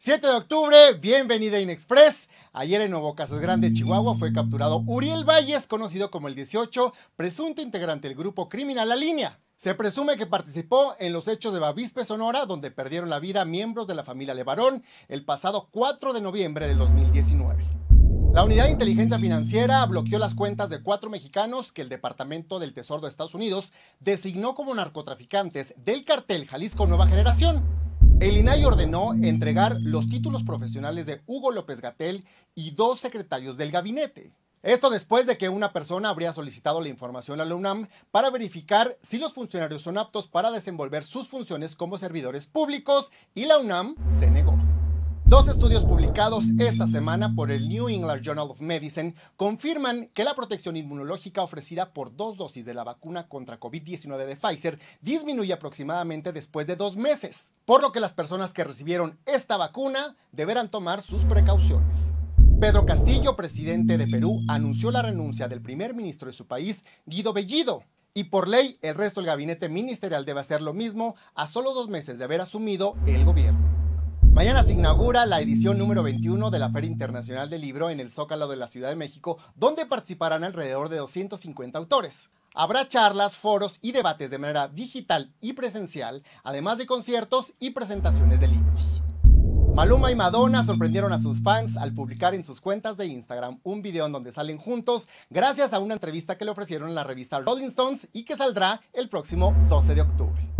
7 de octubre, bienvenida a Inexpress. Ayer en Nuevo Casas Grande, Chihuahua, fue capturado Uriel Valles, conocido como el 18, presunto integrante del grupo criminal La Línea. Se presume que participó en los hechos de Bavispe, Sonora, donde perdieron la vida miembros de la familia Levarón el pasado 4 de noviembre de 2019. La Unidad de Inteligencia Financiera bloqueó las cuentas de cuatro mexicanos que el Departamento del Tesoro de Estados Unidos designó como narcotraficantes del cartel Jalisco Nueva Generación. El INAI ordenó entregar los títulos profesionales de Hugo López Gatel y dos secretarios del gabinete. Esto después de que una persona habría solicitado la información a la UNAM para verificar si los funcionarios son aptos para desenvolver sus funciones como servidores públicos y la UNAM se negó. Dos estudios publicados esta semana por el New England Journal of Medicine confirman que la protección inmunológica ofrecida por dos dosis de la vacuna contra COVID-19 de Pfizer disminuye aproximadamente después de dos meses, por lo que las personas que recibieron esta vacuna deberán tomar sus precauciones. Pedro Castillo, presidente de Perú, anunció la renuncia del primer ministro de su país, Guido Bellido, y por ley el resto del gabinete ministerial debe hacer lo mismo a solo dos meses de haber asumido el gobierno. Mañana se inaugura la edición número 21 de la Feria Internacional del Libro en el Zócalo de la Ciudad de México, donde participarán alrededor de 250 autores. Habrá charlas, foros y debates de manera digital y presencial, además de conciertos y presentaciones de libros. Maluma y Madonna sorprendieron a sus fans al publicar en sus cuentas de Instagram un video en donde salen juntos gracias a una entrevista que le ofrecieron en la revista Rolling Stones y que saldrá el próximo 12 de octubre.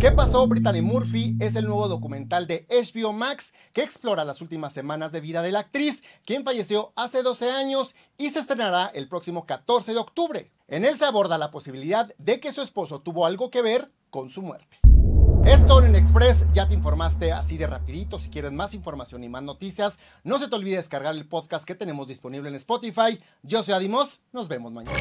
¿Qué pasó? Brittany Murphy es el nuevo documental de HBO Max que explora las últimas semanas de vida de la actriz, quien falleció hace 12 años y se estrenará el próximo 14 de octubre. En él se aborda la posibilidad de que su esposo tuvo algo que ver con su muerte. Esto en Express, ya te informaste así de rapidito. Si quieres más información y más noticias, no se te olvide descargar el podcast que tenemos disponible en Spotify. Yo soy Adimos, nos vemos mañana.